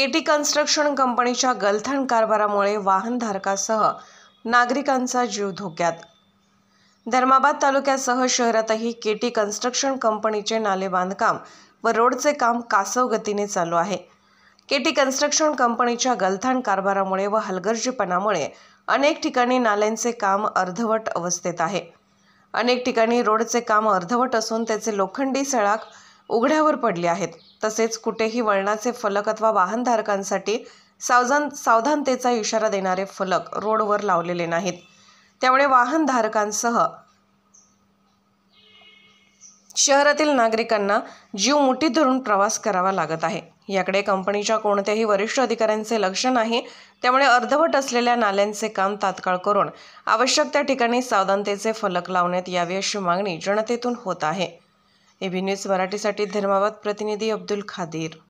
Katy construction कंपनीच्या गलथाण कारभारामुळे वाहनधारकासह नागरिकांचा जीव धोक्यात धर्माबाद तालुक्यासह शहरातही केटी कन्स्ट्रक्शन कंपनीचे नाले बांधकाम व रोडचे काम कासव गतीने चालू आहे केटी कन्स्ट्रक्शन कंपनीच्या गलथाण कारभारामुळे व हलगर्जीपणामुळे अनेक ठिकाणी नाल्यांचे काम अर्धवट अवस्थेत आहे अनेक ठिकाणी रोडचे काम अर्धवट असून त्याचे लोखंडी सळाक उघड्यावर पडले आहेत तसेच कुठेही वळणाचे फलक अथवा वाहनधारकांसाठी सावधान सावधानतेचा इशारा देणारे फलक रोडवर लावलेले नाहीत त्यामुळे वाहनधारकांसह शहरातील नागरिकांना जीव मुठीत धरून प्रवास करावा लागत आहे याकडे कंपनीच्या कोणत्याही वरिष्ठ अधिकाऱ्यांचे लक्ष नाही त्यामुळे अर्धवट असलेल्या नाल्यांचे काम तात्काळ करून आवश्यक त्या ठिकाणी सावधानतेचे फलक लावण्यात यावे अशी मागणी जनतेतून होत आहे एबी न्यूज मराठीसाठी धर्माबाद प्रतिनिधी अब्दुल खादीर